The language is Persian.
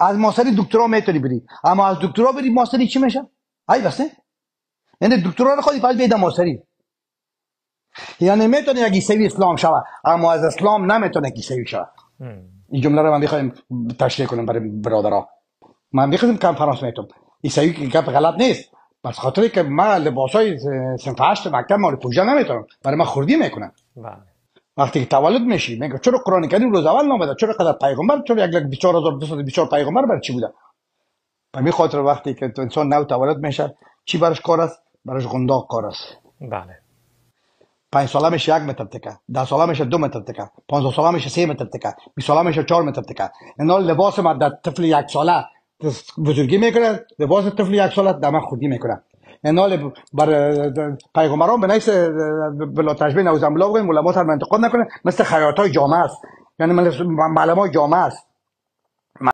از ماستری دکترا میتونی بری اما از دکترا بری ماستری چی میشه ای بسه یعنی دکترا رو خودی فقط بیدم ماستری یعنی میتونی اگه سوی اسلام شود اما از اسلام نمیتونه کی سوی شود این جمله رو من میخوایم تشریح کنم برای برادرها من میخوام کنفرانس میتونم ایسایی که گپ غلط نیست بس خاطر که من لباسای سنف هشت مکتب مال پوجا نمیتونم برای من خوردی میکنم بله وقتی که تولد میشی میگه چرا قرآن کریم روز اول نامده چرا قدر پیغمبر چرا یک لک بیچار پیغمبر برای چی بوده به می خاطر وقتی که انسان نو تولد میشه چی برش کار است برش غنداق کار است بله پنج ساله میشه یک متر تکه ده ساله میشه دو متر تکه پانزده ساله میشه سه متر تکه بی ساله میشه چهار متر تکه اینا لباس ما در طفل یک ساله بزرگی میکنه لباس طفل یک ساله دمه خودی میکنه انال بر پیغمبران به نیست بلا تشبیه نوزم بلا بگویم علما تر انتقاد نکنه مثل خیاط جامعه است یعنی معلم های جامعه است